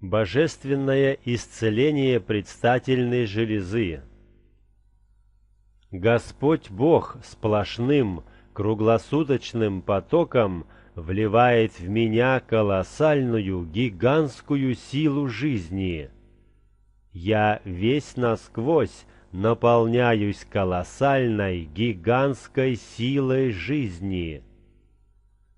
Божественное исцеление предстательной железы. Господь Бог сплошным, круглосуточным потоком вливает в меня колоссальную, гигантскую силу жизни. Я весь насквозь наполняюсь колоссальной, гигантской силой жизни.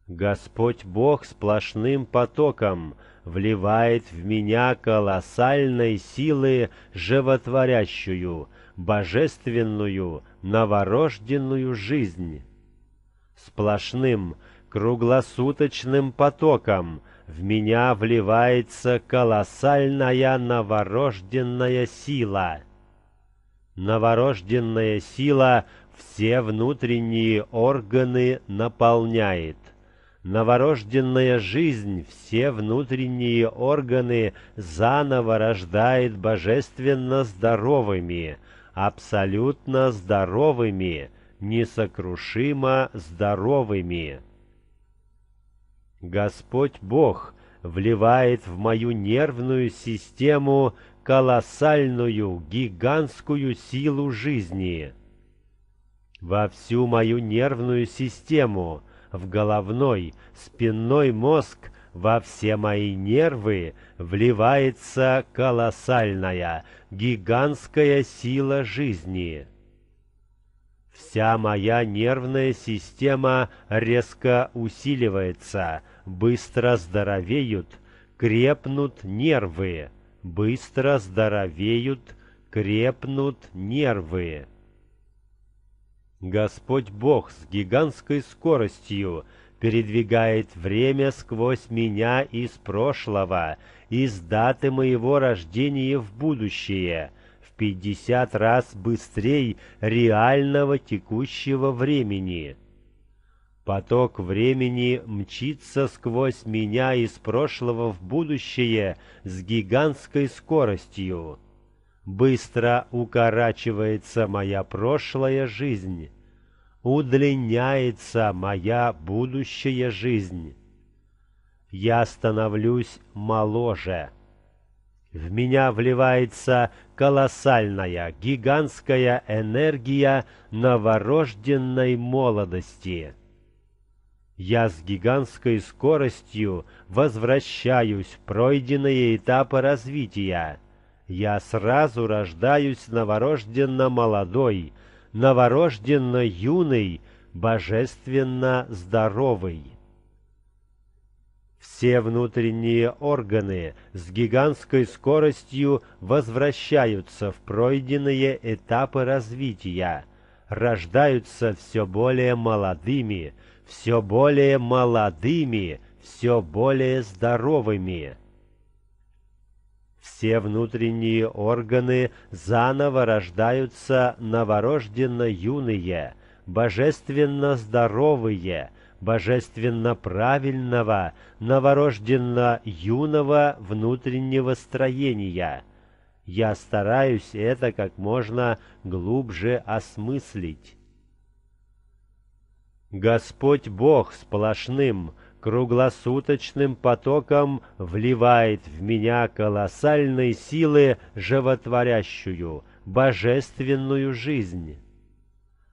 Господь Бог сплошным потоком — вливает в меня колоссальной силы животворящую, божественную, новорожденную жизнь. Сплошным, круглосуточным потоком в меня вливается колоссальная новорожденная сила. Новорожденная сила все внутренние органы наполняет новорожденная жизнь, все внутренние органы заново рождает божественно здоровыми, абсолютно здоровыми, несокрушимо здоровыми. Господь Бог вливает в мою нервную систему колоссальную, гигантскую силу жизни. Во всю мою нервную систему – в головной, спинной мозг, во все мои нервы вливается колоссальная, гигантская сила жизни. Вся моя нервная система резко усиливается, быстро здоровеют, крепнут нервы, быстро здоровеют, крепнут нервы. Господь Бог с гигантской скоростью передвигает время сквозь меня из прошлого, из даты моего рождения в будущее, в пятьдесят раз быстрее реального текущего времени. Поток времени мчится сквозь меня из прошлого в будущее с гигантской скоростью. Быстро укорачивается моя прошлая жизнь, удлиняется моя будущая жизнь. Я становлюсь моложе. В меня вливается колоссальная, гигантская энергия новорожденной молодости. Я с гигантской скоростью возвращаюсь в пройденные этапы развития, я сразу рождаюсь новорожденно молодой, новорожденно юный, божественно здоровый. Все внутренние органы с гигантской скоростью возвращаются в пройденные этапы развития, рождаются все более молодыми, все более молодыми, все более здоровыми. Все внутренние органы заново рождаются новорожденно юные, божественно здоровые, божественно правильного, новорожденно юного внутреннего строения. Я стараюсь это как можно глубже осмыслить. Господь Бог сплошным – круглосуточным потоком вливает в меня колоссальные силы животворящую, божественную жизнь.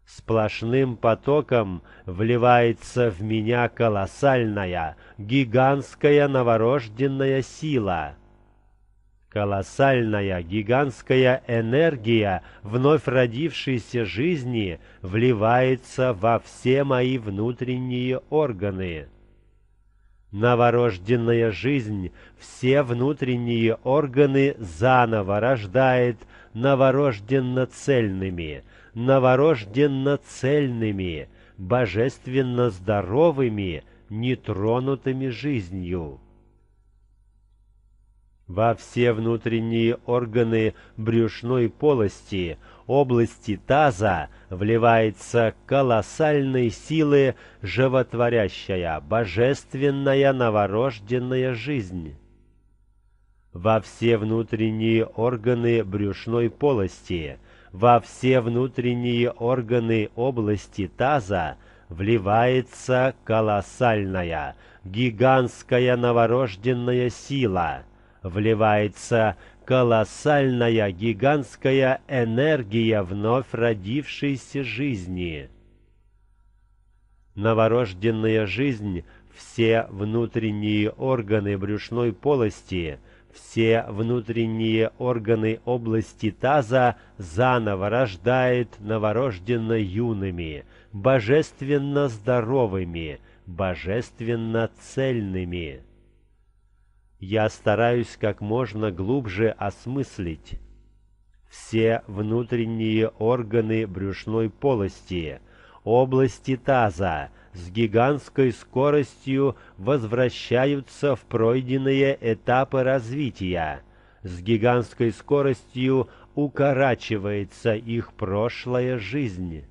Сплошным потоком вливается в меня колоссальная, гигантская новорожденная сила. Колоссальная, гигантская энергия вновь родившейся жизни вливается во все мои внутренние органы. Новорожденная жизнь все внутренние органы заново рождает новорожденно-цельными, новорожденно-цельными, божественно здоровыми, нетронутыми жизнью. Во все внутренние органы брюшной полости – области таза вливается колоссальной силы животворящая, божественная новорожденная жизнь. Во все внутренние органы брюшной полости, во все внутренние органы области таза вливается колоссальная, гигантская новорожденная сила – вливается колоссальная гигантская энергия вновь родившейся жизни. Новорожденная жизнь, все внутренние органы брюшной полости, все внутренние органы области таза заново рождает новорожденно юными, божественно здоровыми, божественно цельными я стараюсь как можно глубже осмыслить все внутренние органы брюшной полости, области таза с гигантской скоростью возвращаются в пройденные этапы развития, с гигантской скоростью укорачивается их прошлая жизнь.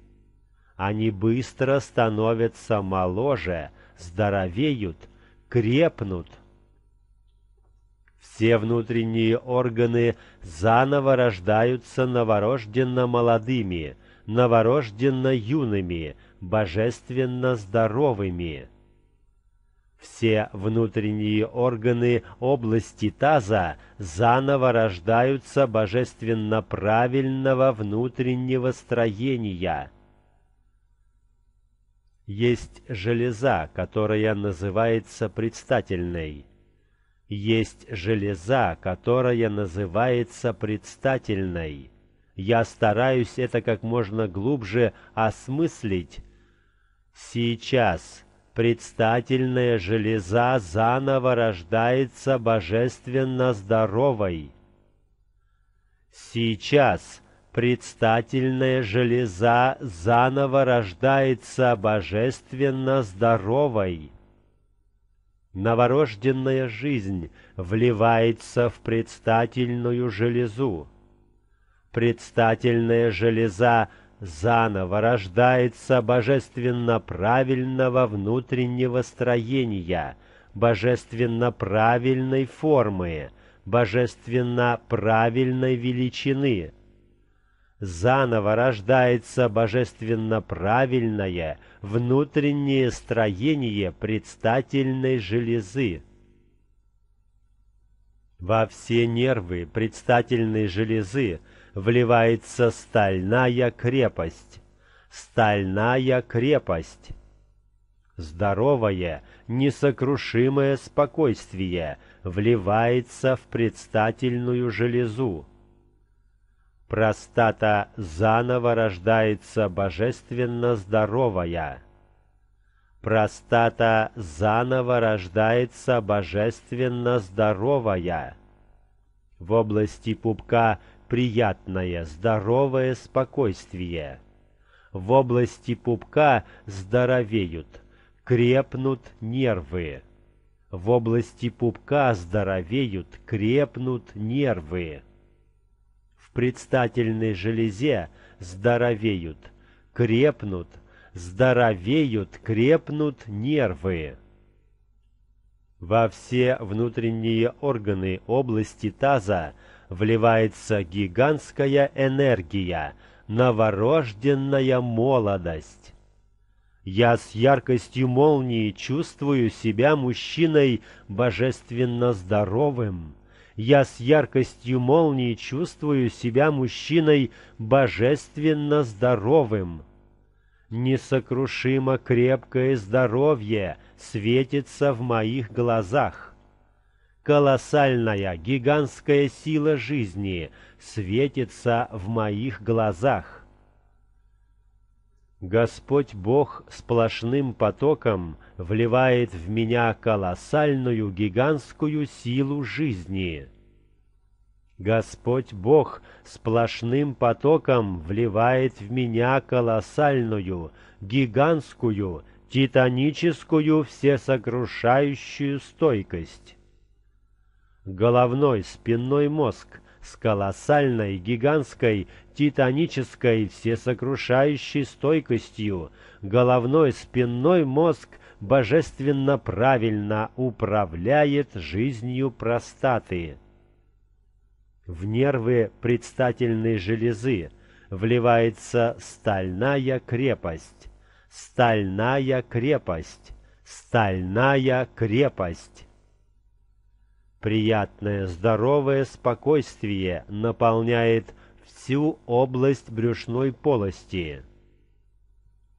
Они быстро становятся моложе, здоровеют, крепнут, все внутренние органы заново рождаются новорожденно молодыми, новорожденно юными, божественно здоровыми. Все внутренние органы области таза заново рождаются божественно правильного внутреннего строения. Есть железа, которая называется предстательной – есть железа, которая называется предстательной. Я стараюсь это как можно глубже осмыслить. Сейчас предстательная железа заново рождается божественно здоровой. Сейчас предстательная железа заново рождается божественно здоровой новорожденная жизнь вливается в предстательную железу. Предстательная железа заново рождается божественно правильного внутреннего строения, божественно правильной формы, божественно правильной величины, заново рождается божественно правильное внутреннее строение предстательной железы. Во все нервы предстательной железы вливается стальная крепость. Стальная крепость. Здоровое, несокрушимое спокойствие вливается в предстательную железу. Простата заново рождается божественно здоровая. Простата заново рождается божественно здоровая. В области пупка приятное, здоровое спокойствие. В области пупка здоровеют, крепнут нервы. В области пупка здоровеют, крепнут нервы в предстательной железе здоровеют, крепнут, здоровеют, крепнут нервы. Во все внутренние органы области таза вливается гигантская энергия, новорожденная молодость. Я с яркостью молнии чувствую себя мужчиной божественно здоровым, я с яркостью молнии чувствую себя мужчиной божественно здоровым. Несокрушимо крепкое здоровье светится в моих глазах. Колоссальная, гигантская сила жизни светится в моих глазах. Господь Бог сплошным потоком вливает в меня колоссальную гигантскую силу жизни. Господь Бог сплошным потоком вливает в меня колоссальную, гигантскую, титаническую, всесокрушающую стойкость. Головной, спинной мозг с колоссальной, гигантской, титанической всесокрушающей стойкостью головной спинной мозг божественно правильно управляет жизнью простаты. В нервы предстательной железы вливается стальная крепость, стальная крепость, стальная крепость. Приятное здоровое спокойствие наполняет всю область брюшной полости.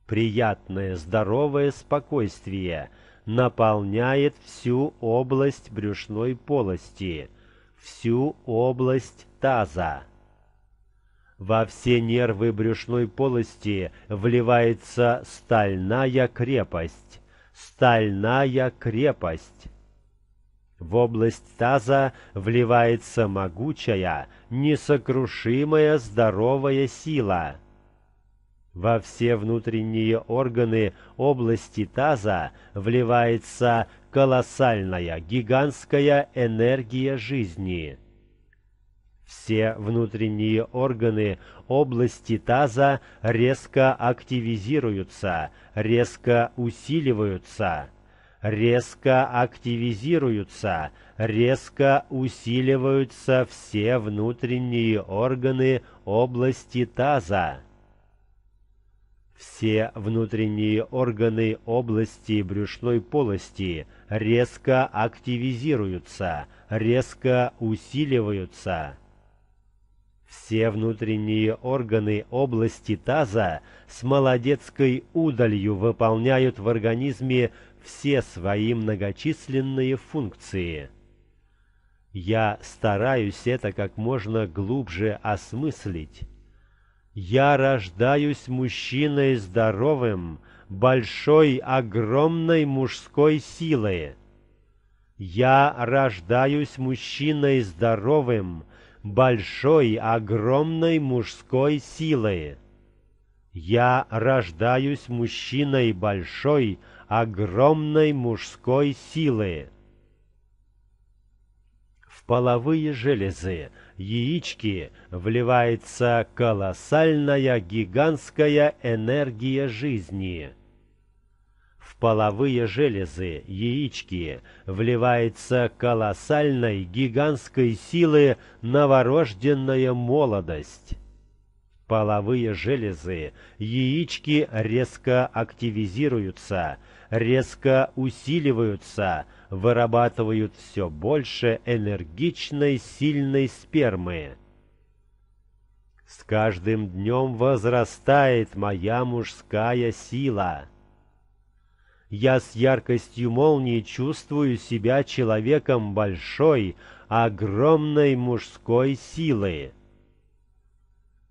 Приятное здоровое спокойствие наполняет всю область брюшной полости, всю область таза. Во все нервы брюшной полости вливается стальная крепость, стальная крепость. В область таза вливается могучая, несокрушимая здоровая сила. Во все внутренние органы области таза вливается колоссальная, гигантская энергия жизни. Все внутренние органы области таза резко активизируются, резко усиливаются резко активизируются, резко усиливаются все внутренние органы области таза. Все внутренние органы области брюшной полости резко активизируются, резко усиливаются. Все внутренние органы области таза с молодецкой удалью выполняют в организме все свои многочисленные функции. Я стараюсь это как можно глубже осмыслить. Я рождаюсь мужчиной здоровым, большой, огромной мужской силы. Я рождаюсь мужчиной здоровым, большой, огромной мужской силы. Я рождаюсь мужчиной большой, огромной мужской силы. В половые железы яички вливается колоссальная гигантская энергия жизни. В половые железы яички вливается колоссальной гигантской силы новорожденная молодость половые железы, яички резко активизируются, резко усиливаются, вырабатывают все больше энергичной сильной спермы. С каждым днем возрастает моя мужская сила. Я с яркостью молнии чувствую себя человеком большой, огромной мужской силы.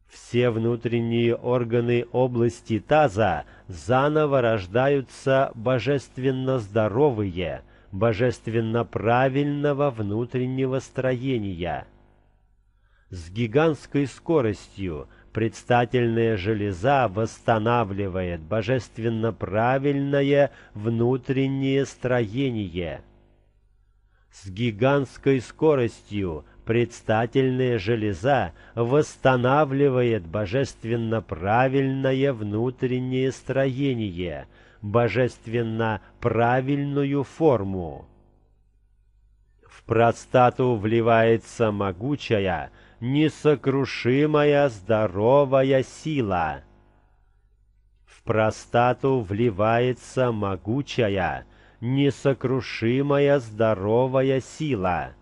Все внутренние органы области таза заново рождаются божественно здоровые, божественно правильного внутреннего строения. С гигантской скоростью предстательная железа восстанавливает божественно правильное внутреннее строение. С гигантской скоростью Предстательная железа восстанавливает божественно правильное внутреннее строение, божественно правильную форму. В простату вливается могучая, несокрушимая здоровая сила. В простату вливается могучая, несокрушимая здоровая сила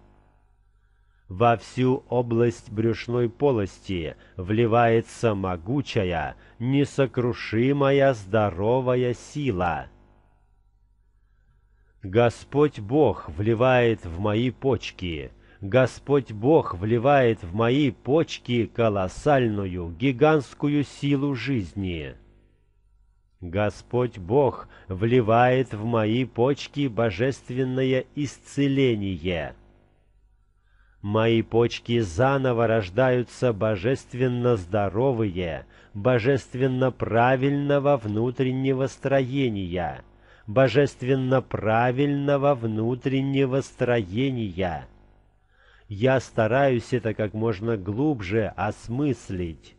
во всю область брюшной полости вливается могучая, несокрушимая здоровая сила. Господь Бог вливает в мои почки, Господь Бог вливает в мои почки колоссальную, гигантскую силу жизни. Господь Бог вливает в мои почки божественное исцеление. Мои почки заново рождаются божественно здоровые, божественно правильного внутреннего строения, божественно правильного внутреннего строения. Я стараюсь это как можно глубже осмыслить.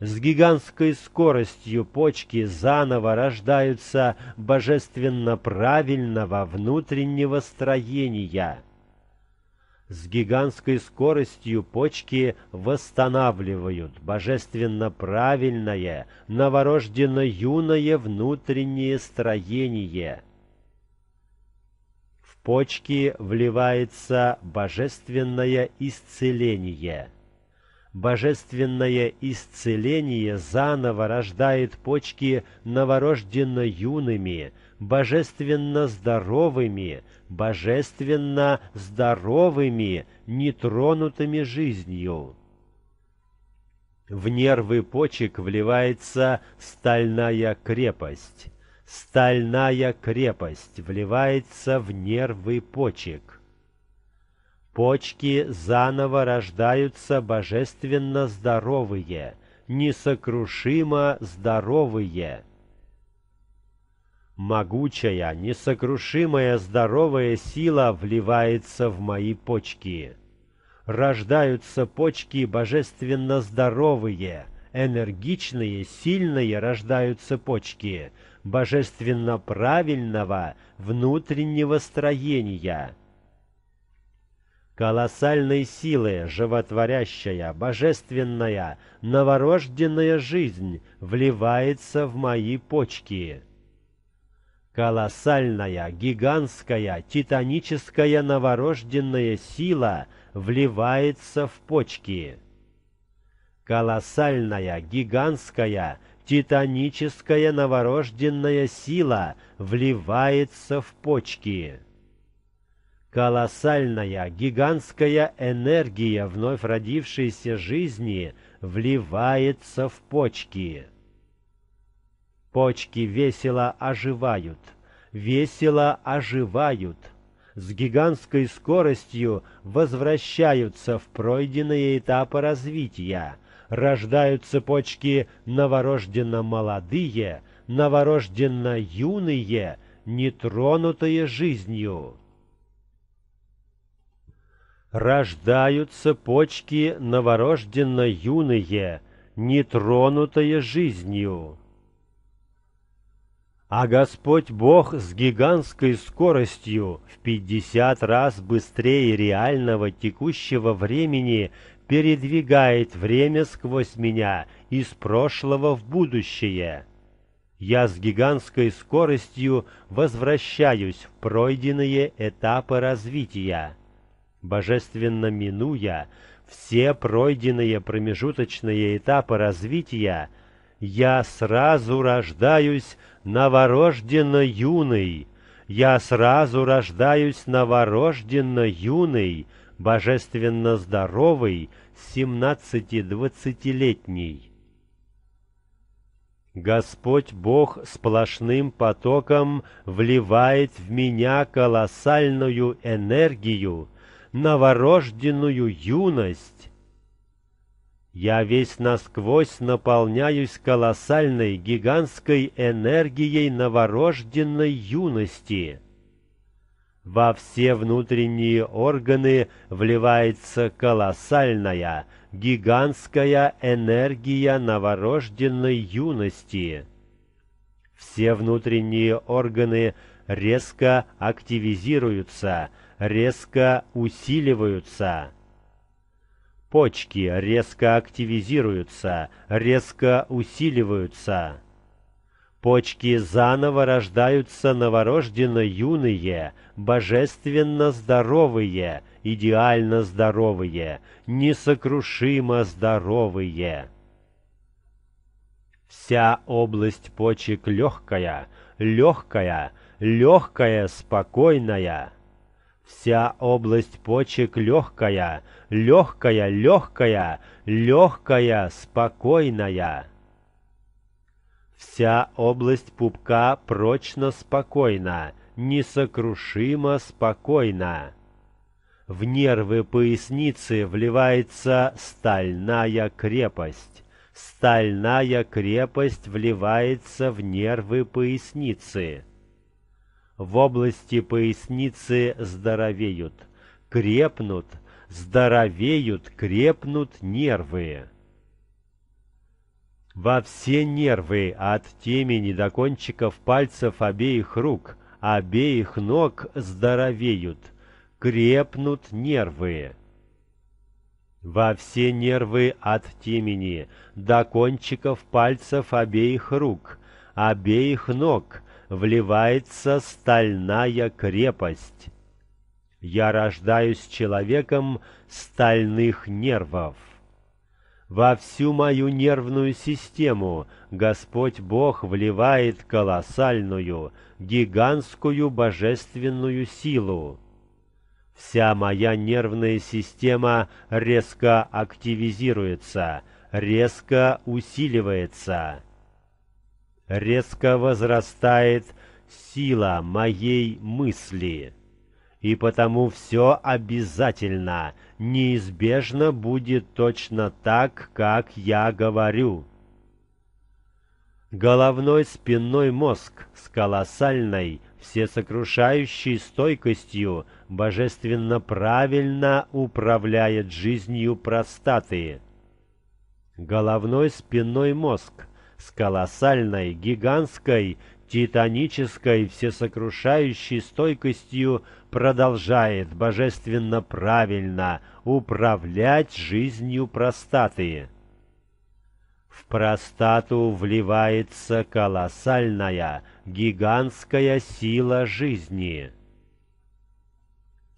С гигантской скоростью почки заново рождаются божественно правильного внутреннего строения – с гигантской скоростью почки восстанавливают божественно правильное, новорожденно юное внутреннее строение. В почки вливается божественное исцеление. Божественное исцеление заново рождает почки новорожденно юными, божественно здоровыми, божественно здоровыми, нетронутыми жизнью. В нервы почек вливается стальная крепость. Стальная крепость вливается в нервы почек. Почки заново рождаются божественно здоровые, несокрушимо здоровые, Могучая, несокрушимая, здоровая сила вливается в мои почки. Рождаются почки божественно здоровые, энергичные, сильные рождаются почки, божественно правильного внутреннего строения. Колоссальной силы, животворящая, божественная, новорожденная жизнь вливается в мои почки. Колоссальная, гигантская, титаническая новорожденная сила вливается в почки. Колоссальная, гигантская, титаническая новорожденная сила вливается в почки. Колоссальная, гигантская энергия вновь родившейся жизни вливается в почки. Почки весело оживают, весело оживают. С гигантской скоростью возвращаются в пройденные этапы развития. Рождаются почки новорожденно-молодые, новорожденно-юные, нетронутые жизнью. Рождаются почки новорожденно-юные, нетронутые жизнью. А Господь Бог с гигантской скоростью, в 50 раз быстрее реального текущего времени, передвигает время сквозь меня из прошлого в будущее. Я с гигантской скоростью возвращаюсь в пройденные этапы развития. Божественно минуя все пройденные промежуточные этапы развития – я сразу рождаюсь новорожденно юный, Я сразу рождаюсь новорожденно юный, Божественно здоровый, семнадцати-двадцатилетний. Господь Бог сплошным потоком вливает в меня колоссальную энергию, новорожденную юность, я весь насквозь наполняюсь колоссальной гигантской энергией новорожденной юности. Во все внутренние органы вливается колоссальная, гигантская энергия новорожденной юности. Все внутренние органы резко активизируются, резко усиливаются. Почки резко активизируются, резко усиливаются. Почки заново рождаются новорожденно юные, божественно здоровые, идеально здоровые, несокрушимо здоровые. Вся область почек легкая, легкая, легкая, спокойная. Вся область почек легкая, легкая, легкая, легкая, спокойная. Вся область пупка прочно спокойна, несокрушимо спокойна. В нервы поясницы вливается стальная крепость. Стальная крепость вливается в нервы поясницы в области поясницы здоровеют, крепнут, здоровеют, крепнут нервы. Во все нервы от темени до кончиков пальцев обеих рук, обеих ног здоровеют, крепнут нервы. Во все нервы от темени до кончиков пальцев обеих рук, обеих ног вливается стальная крепость. Я рождаюсь человеком стальных нервов. Во всю мою нервную систему Господь Бог вливает колоссальную, гигантскую божественную силу. Вся моя нервная система резко активизируется, резко усиливается резко возрастает сила моей мысли, и потому все обязательно, неизбежно будет точно так, как я говорю. Головной спинной мозг с колоссальной, всесокрушающей стойкостью божественно правильно управляет жизнью простаты. Головной спинной мозг с колоссальной, гигантской, титанической, всесокрушающей стойкостью продолжает божественно правильно управлять жизнью простаты. В простату вливается колоссальная, гигантская сила жизни.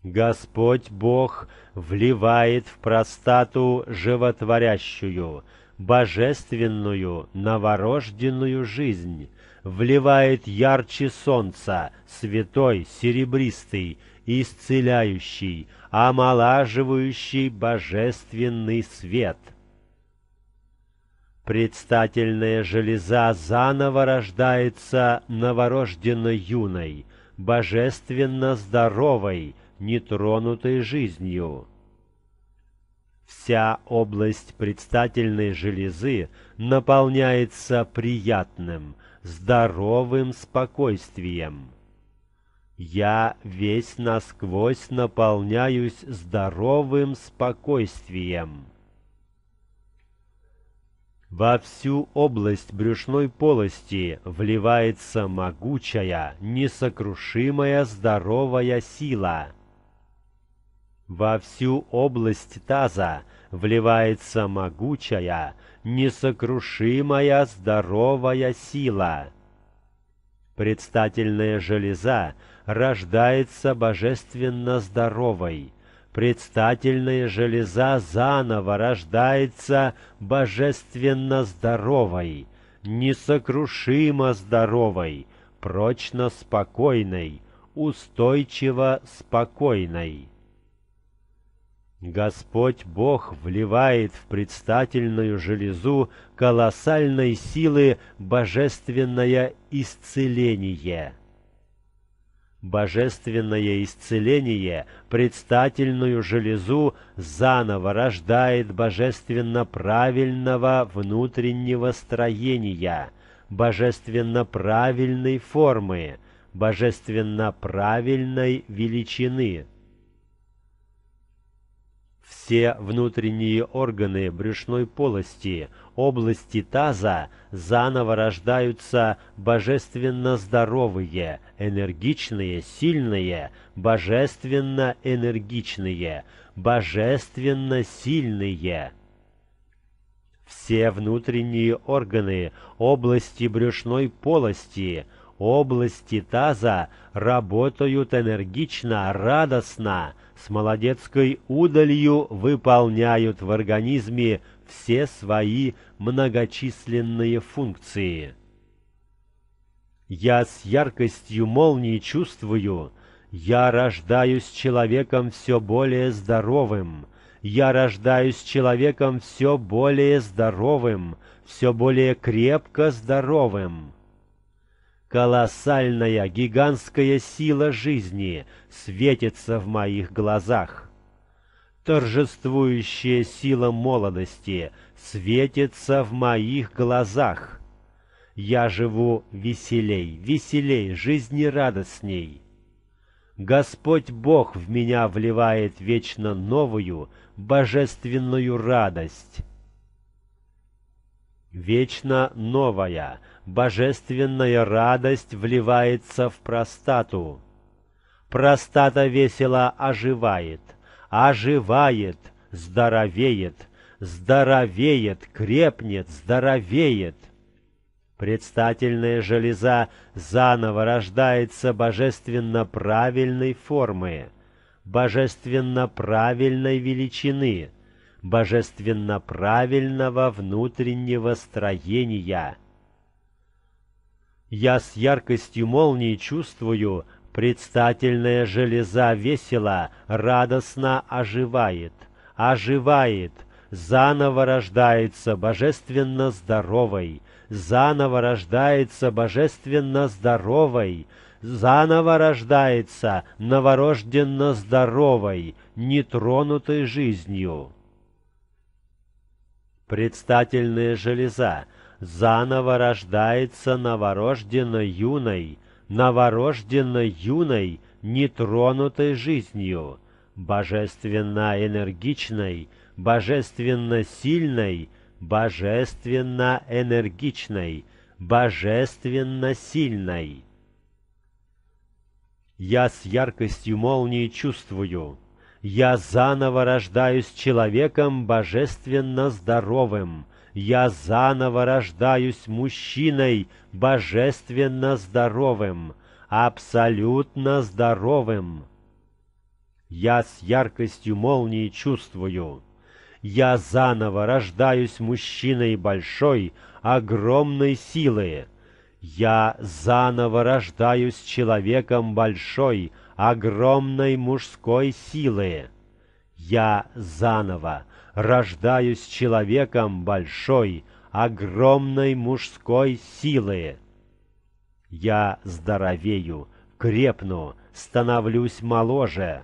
Господь Бог вливает в простату животворящую – божественную, новорожденную жизнь, вливает ярче солнца, святой, серебристый, исцеляющий, омолаживающий божественный свет. Предстательная железа заново рождается новорожденно юной, божественно здоровой, нетронутой жизнью. Вся область предстательной железы наполняется приятным, здоровым спокойствием. Я весь насквозь наполняюсь здоровым спокойствием. Во всю область брюшной полости вливается могучая, несокрушимая здоровая сила – во всю область таза вливается могучая, несокрушимая здоровая сила. Предстательная железа рождается божественно здоровой. Предстательная железа заново рождается божественно здоровой, несокрушимо здоровой, прочно спокойной, устойчиво спокойной. Господь Бог вливает в предстательную железу колоссальной силы божественное исцеление. Божественное исцеление предстательную железу заново рождает божественно правильного внутреннего строения, божественно правильной формы, божественно правильной величины. Все внутренние органы брюшной полости, области таза заново рождаются божественно здоровые, энергичные, сильные, божественно энергичные, божественно сильные. Все внутренние органы, области брюшной полости – Области таза работают энергично, радостно, с молодецкой удалью выполняют в организме все свои многочисленные функции. Я с яркостью молнии чувствую, я рождаюсь человеком все более здоровым, я рождаюсь человеком все более здоровым, все более крепко здоровым. Колоссальная, гигантская сила жизни светится в моих глазах. Торжествующая сила молодости светится в моих глазах. Я живу веселей, веселей, жизнерадостней. Господь Бог в меня вливает вечно новую, божественную радость. Вечно новая — божественная радость вливается в простату. Простата весело оживает, оживает, здоровеет, здоровеет, крепнет, здоровеет. Предстательная железа заново рождается божественно правильной формы, божественно правильной величины, божественно правильного внутреннего строения – я с яркостью молнии чувствую, предстательная железа весело, радостно оживает, оживает, заново рождается божественно здоровой, заново рождается божественно здоровой, заново рождается новорожденно здоровой, нетронутой жизнью. Предстательная железа — заново рождается новорожденно юной, новорожденно юной, нетронутой жизнью, божественно энергичной, божественно сильной, божественно энергичной, божественно сильной. Я с яркостью молнии чувствую, я заново рождаюсь человеком божественно здоровым, я заново рождаюсь мужчиной, божественно здоровым, абсолютно здоровым. Я с яркостью молнии чувствую. Я заново рождаюсь мужчиной большой, огромной силы. Я заново рождаюсь человеком большой, огромной мужской силы. Я заново рождаюсь человеком большой, огромной мужской силы. Я здоровею, крепну, становлюсь моложе.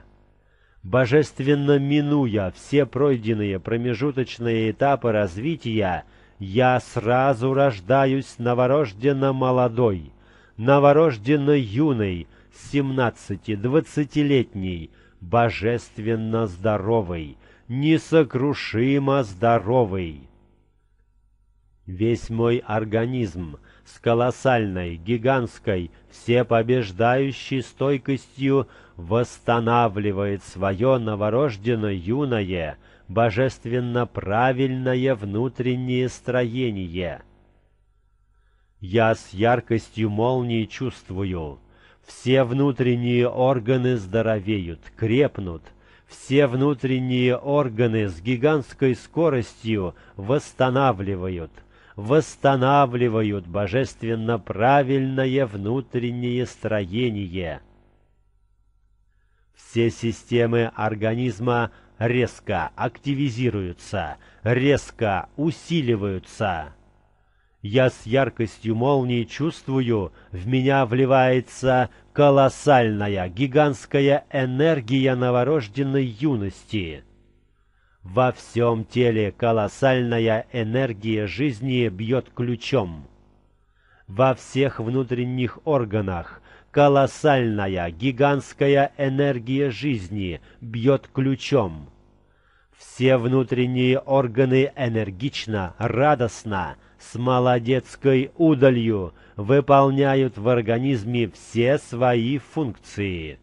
Божественно минуя все пройденные промежуточные этапы развития, я сразу рождаюсь новорожденно молодой, новорожденно юной, семнадцати 20 летней божественно здоровой, несокрушимо здоровый. Весь мой организм с колоссальной, гигантской, всепобеждающей стойкостью восстанавливает свое новорожденное юное, божественно правильное внутреннее строение. Я с яркостью молнии чувствую, все внутренние органы здоровеют, крепнут, все внутренние органы с гигантской скоростью восстанавливают, восстанавливают божественно правильное внутреннее строение. Все системы организма резко активизируются, резко усиливаются. Я с яркостью молнии чувствую, в меня вливается колоссальная, гигантская энергия новорожденной юности. Во всем теле колоссальная энергия жизни бьет ключом. Во всех внутренних органах колоссальная, гигантская энергия жизни бьет ключом. Все внутренние органы энергично, радостно, с молодецкой удалью выполняют в организме все свои функции.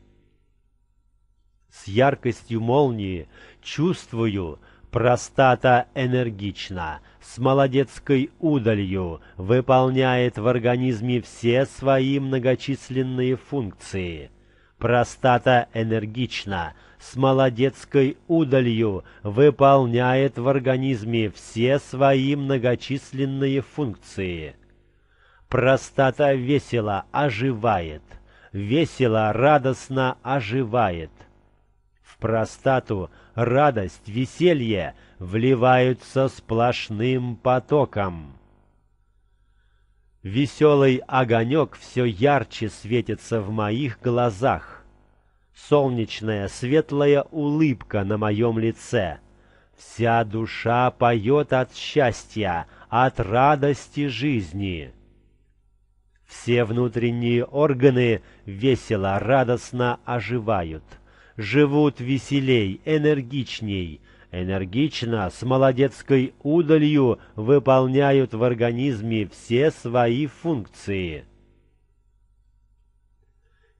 С яркостью молнии чувствую, простата энергично, с молодецкой удалью выполняет в организме все свои многочисленные функции. Простата энергично, с молодецкой удалью выполняет в организме все свои многочисленные функции. Простата весело оживает, весело радостно оживает. В простату радость, веселье вливаются сплошным потоком. Веселый огонек все ярче светится в моих глазах. Солнечная светлая улыбка на моем лице. Вся душа поет от счастья, от радости жизни. Все внутренние органы весело, радостно оживают, живут веселей, энергичней — энергично, с молодецкой удалью выполняют в организме все свои функции.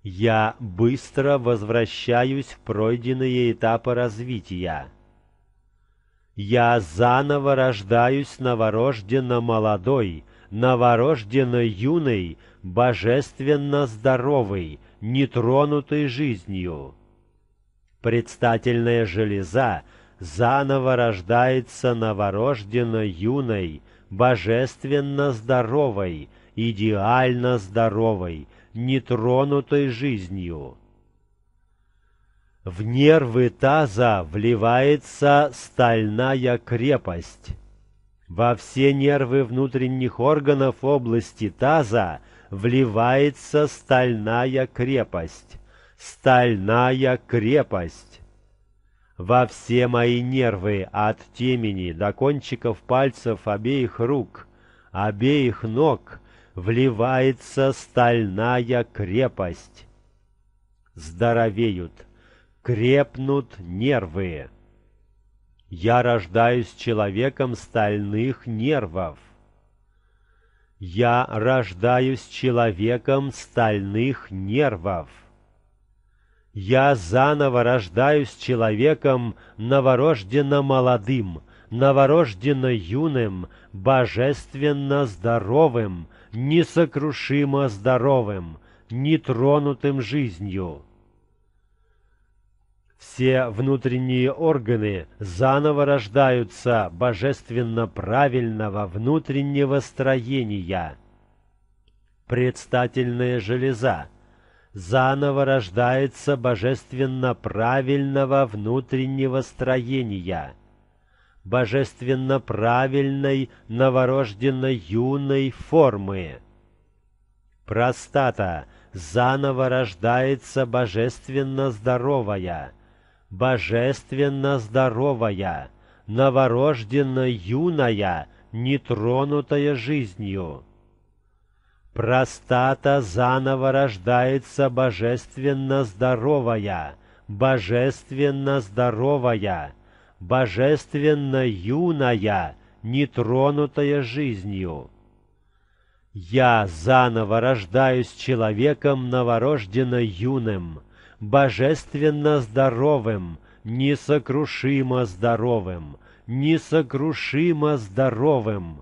Я быстро возвращаюсь в пройденные этапы развития. Я заново рождаюсь новорожденно молодой, новорожденно юной, божественно здоровой, нетронутой жизнью. Предстательная железа — заново рождается новорожденно юной, божественно здоровой, идеально здоровой, нетронутой жизнью. В нервы таза вливается стальная крепость. Во все нервы внутренних органов области таза вливается стальная крепость. Стальная крепость во все мои нервы от темени до кончиков пальцев обеих рук, обеих ног вливается стальная крепость. Здоровеют, крепнут нервы. Я рождаюсь человеком стальных нервов. Я рождаюсь человеком стальных нервов. Я заново рождаюсь человеком, новорожденно молодым, новорожденно юным, божественно здоровым, несокрушимо здоровым, нетронутым жизнью. Все внутренние органы заново рождаются божественно правильного внутреннего строения. Предстательная железа – заново рождается божественно правильного внутреннего строения, божественно правильной новорожденной юной формы. Простата заново рождается божественно здоровая, божественно здоровая, новорожденно юная, нетронутая жизнью. Простата заново рождается божественно здоровая, божественно здоровая, божественно юная, нетронутая жизнью. Я заново рождаюсь человеком новорожденно юным, божественно здоровым, несокрушимо здоровым, несокрушимо здоровым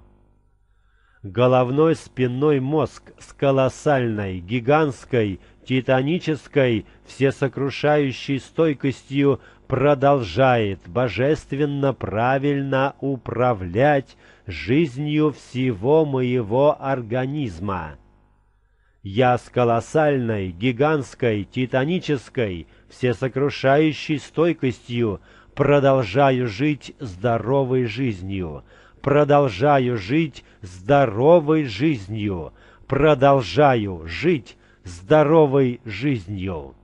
головной спинной мозг с колоссальной, гигантской, титанической, всесокрушающей стойкостью продолжает божественно правильно управлять жизнью всего моего организма. Я с колоссальной, гигантской, титанической, всесокрушающей стойкостью продолжаю жить здоровой жизнью, продолжаю жить здоровой жизнью. Продолжаю жить здоровой жизнью.